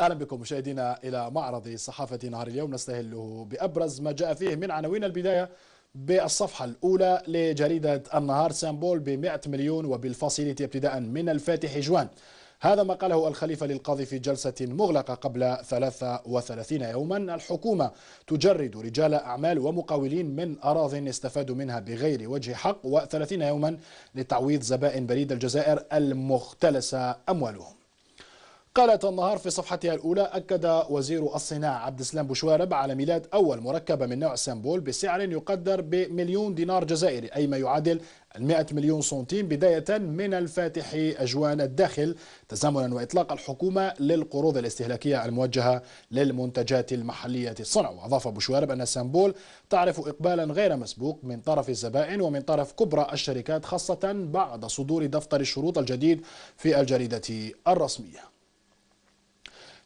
اهلا بكم مشاهدينا الى معرض صحافه نهار اليوم نستهله بابرز ما جاء فيه من عناوين البدايه بالصفحة الأولى لجريدة النهار سامبول ب 100 مليون وبالفاصيلة ابتداء من الفاتح جوان هذا ما قاله الخليفة للقاضي في جلسة مغلقة قبل 33 يوما الحكومة تجرد رجال أعمال ومقاولين من أراض استفادوا منها بغير وجه حق و30 يوما لتعويض زبائن بريد الجزائر المختلسة أموالهم قالت النهار في صفحتها الأولى أكد وزير الصناعة عبد السلام بوشوارب على ميلاد أول مركبة من نوع سامبول بسعر يقدر بمليون دينار جزائري أي ما يعادل 100 مليون سنتيم بداية من الفاتح أجوان الداخل تزامنا وإطلاق الحكومة للقروض الاستهلاكية الموجهة للمنتجات المحلية الصنع وأضاف بوشوارب أن سامبول تعرف إقبالا غير مسبوق من طرف الزبائن ومن طرف كبرى الشركات خاصة بعد صدور دفتر الشروط الجديد في الجريدة الرسمية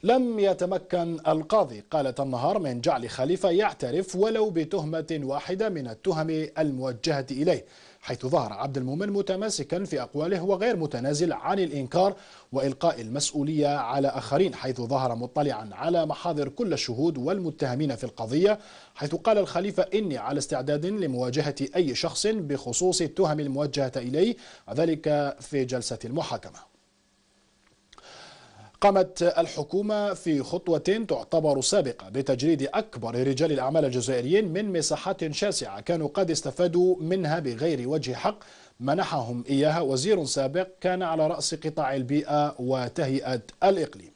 لم يتمكن القاضي قالة النهار من جعل خليفة يعترف ولو بتهمة واحدة من التهم الموجهة إليه حيث ظهر عبد المؤمن متماسكا في أقواله وغير متنازل عن الإنكار وإلقاء المسؤولية على آخرين حيث ظهر مطلعا على محاضر كل الشهود والمتهمين في القضية حيث قال الخليفة إني على استعداد لمواجهة أي شخص بخصوص التهم الموجهة إليه ذلك في جلسة المحاكمة قامت الحكومة في خطوة تعتبر سابقة بتجريد أكبر رجال الأعمال الجزائريين من مساحات شاسعة كانوا قد استفادوا منها بغير وجه حق منحهم إياها وزير سابق كان على رأس قطاع البيئة وتهيئة الإقليم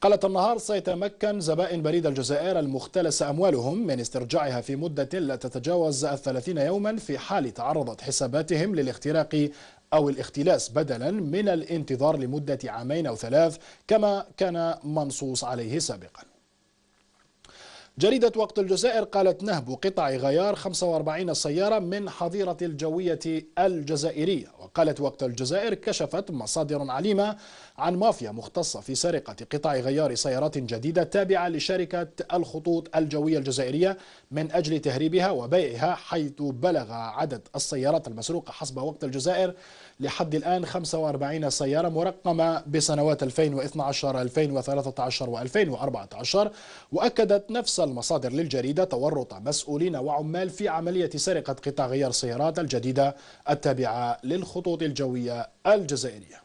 قالت النهار سيتمكن زبائن بريد الجزائر المختلس أموالهم من استرجاعها في مدة لا تتجاوز 30 يوما في حال تعرضت حساباتهم للاختراق أو الاختلاس بدلا من الانتظار لمدة عامين أو ثلاث كما كان منصوص عليه سابقاً جريدة وقت الجزائر قالت نهب قطع غيار 45 سيارة من حظيرة الجوية الجزائرية وقالت وقت الجزائر كشفت مصادر عليمة عن مافيا مختصة في سرقة قطع غيار سيارات جديدة تابعة لشركة الخطوط الجوية الجزائرية من أجل تهريبها وبيعها حيث بلغ عدد السيارات المسروقة حسب وقت الجزائر لحد الآن 45 سيارة مرقمة بسنوات 2012 2013 و2014 وأكدت نفس توصل مصادر للجريدة تورط مسؤولين وعمال في عملية سرقة قطع غيار السيارات الجديدة التابعة للخطوط الجوية الجزائرية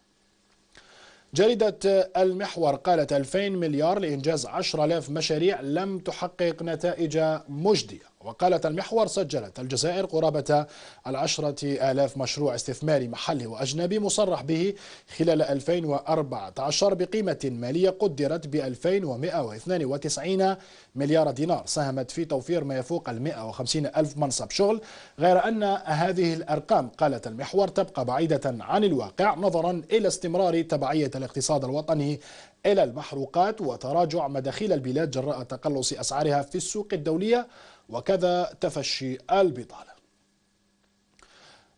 جريدة المحور قالت 2000 مليار لإنجاز 10000 مشاريع لم تحقق نتائج مجدية وقالت المحور سجلت الجزائر قرابة العشرة آلاف مشروع استثماري محلي وأجنبي مصرح به خلال 2014 بقيمة مالية قدرت ب 2192 مليار دينار ساهمت في توفير ما يفوق ال 150 ألف منصب شغل غير أن هذه الأرقام قالت المحور تبقى بعيدة عن الواقع نظرا إلى استمرار تبعية الاقتصاد الوطني إلى المحروقات وتراجع مداخيل البلاد جراء تقلص أسعارها في السوق الدولية وكذا تفشي البطالة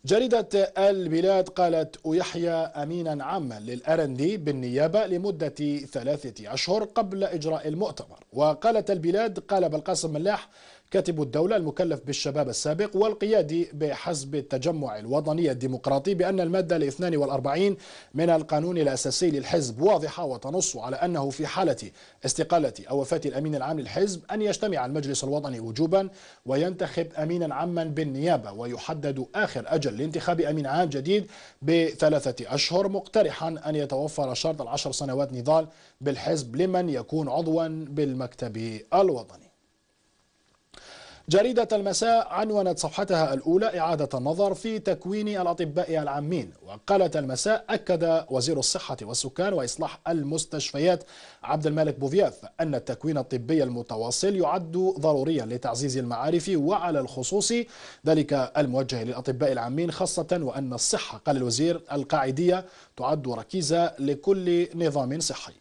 جريدة البلاد قالت ويحيى أمينا عاما للأرندي بالنيابة لمدة ثلاثة أشهر قبل إجراء المؤتمر وقالت البلاد قال بلقاسم ملاح كاتب الدولة المكلف بالشباب السابق والقيادي بحزب التجمع الوطني الديمقراطي بأن المادة ال 42 من القانون الأساسي للحزب واضحة وتنص على أنه في حالة استقالة أو وفاة الأمين العام للحزب أن يجتمع المجلس الوطني وجوبا وينتخب أمينا عاما بالنيابة ويحدد آخر أجل لانتخاب أمين عام جديد بثلاثة أشهر مقترحا أن يتوفر شرط العشر سنوات نضال بالحزب لمن يكون عضوا بالمكتب الوطني جريدة المساء عنونت صفحتها الأولى إعادة النظر في تكوين الأطباء العامين وقالت المساء أكد وزير الصحة والسكان وإصلاح المستشفيات عبد الملك بوفياف أن التكوين الطبي المتواصل يعد ضروريا لتعزيز المعارف وعلى الخصوص ذلك الموجه للأطباء العامين خاصة وأن الصحة قال الوزير القاعدية تعد ركيزة لكل نظام صحي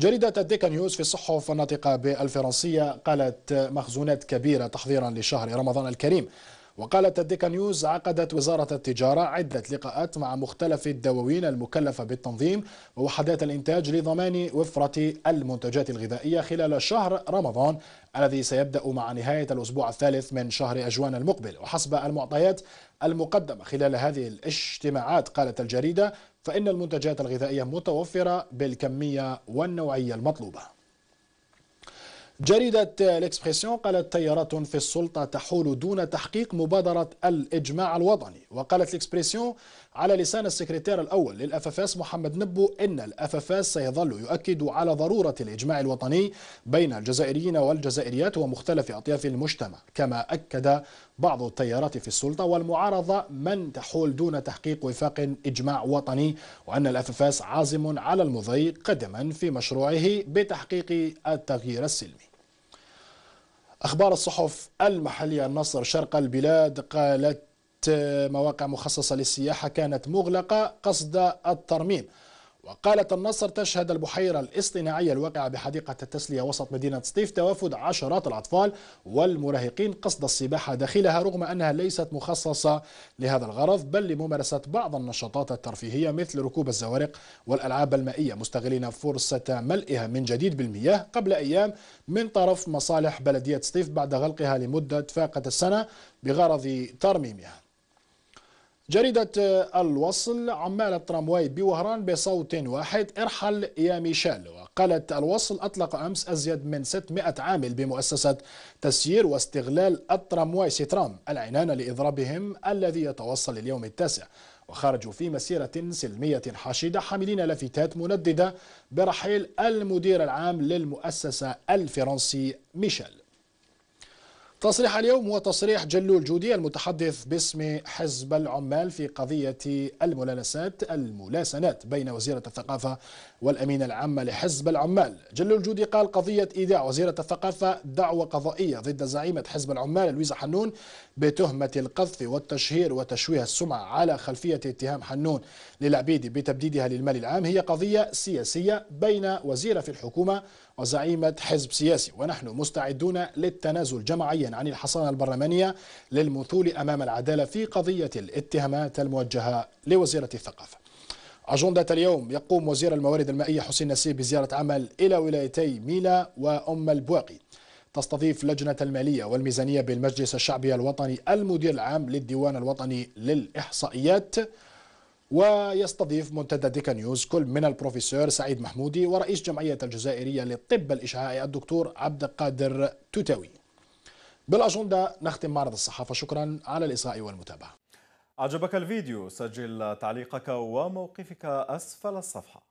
جريدة الديكا نيوز في الصحف الناطقة بالفرنسية قالت مخزونات كبيرة تحضيرا لشهر رمضان الكريم وقالت الديكا نيوز عقدت وزارة التجارة عدة لقاءات مع مختلف الدواوين المكلفة بالتنظيم ووحدات الإنتاج لضمان وفرة المنتجات الغذائية خلال شهر رمضان الذي سيبدأ مع نهاية الأسبوع الثالث من شهر أجوان المقبل وحسب المعطيات المقدمة خلال هذه الاجتماعات قالت الجريدة فإن المنتجات الغذائية متوفرة بالكمية والنوعية المطلوبة جريدة الإكسبريسيون قالت تيارات في السلطة تحول دون تحقيق مبادرة الإجماع الوطني وقالت الإكسبريسيون على لسان السكرتير الأول للأفافاس محمد نبو إن الأفافاس سيظل يؤكد على ضرورة الإجماع الوطني بين الجزائريين والجزائريات ومختلف أطياف المجتمع كما أكد بعض التيارات في السلطة والمعارضة من تحول دون تحقيق وفاق إجماع وطني وأن الأفافاس عازم على المضي قدما في مشروعه بتحقيق التغيير السلمي أخبار الصحف المحلية النصر شرق البلاد قالت آه، مواقع مخصصة للسياحة كانت مغلقة قصد الترميم وقالت النصر تشهد البحيرة الاصطناعية الواقعة بحديقة التسلية وسط مدينة سطيف توافد عشرات الأطفال والمراهقين قصد السباحة داخلها رغم أنها ليست مخصصة لهذا الغرض بل لممارسة بعض النشاطات الترفيهية مثل ركوب الزوارق والألعاب المائية مستغلين فرصة ملئها من جديد بالمياه قبل أيام من طرف مصالح بلدية سطيف بعد غلقها لمدة فاقة السنة بغرض ترميمها جريدة آه، الوصل عمال الترامواي بوهران بصوت واحد ارحل يا ميشيل وقالت الوصل أطلق أمس أزيد من 600 عامل بمؤسسة تسيير واستغلال الترامواي سيترام العنان لإضرابهم الذي يتوصل اليوم التاسع وخرجوا في مسيرة سلمية حاشدة حاملين لافتات منددة برحيل المدير العام للمؤسسة الفرنسي ميشيل تصريح اليوم هو تصريح جلول جودي المتحدث باسم حزب العمال في قضية الملانسات الملاسنات بين وزيرة الثقافة والأمين العام لحزب العمال جلول جودي قال قضية إيداع وزيرة الثقافة دعوة قضائية ضد زعيمة حزب العمال لويزا حنون بتهمة القذف والتشهير وتشويه السمعة على خلفية اتهام حنون للعبيدي بتبديدها للمال العام هي قضية سياسية بين وزيرة في الحكومة وزعيمة حزب سياسي ونحن مستعدون للتنازل جماعيا عن الحصانة البرلمانية للمثول أمام العدالة في قضية الاتهامات الموجهة لوزيرة الثقافة أجندة اليوم يقوم وزير الموارد المائية حسين نسيب بزيارة عمل إلى ولايتي ميلا وأم البواقي تستضيف لجنة المالية والميزانية بالمجلس الشعبي الوطني المدير العام للديوان الوطني للإحصائيات ويستضيف منتدى ديكا نيوز كل من البروفيسور سعيد محمودي ورئيس جمعية الجزائرية للطب الإشعاعي الدكتور عبد القادر توتاوي بالأجندة نختم معرض الصحافة شكرا على الإصغاء والمتابعة أعجبك الفيديو سجل تعليقك وموقفك أسفل الصفحة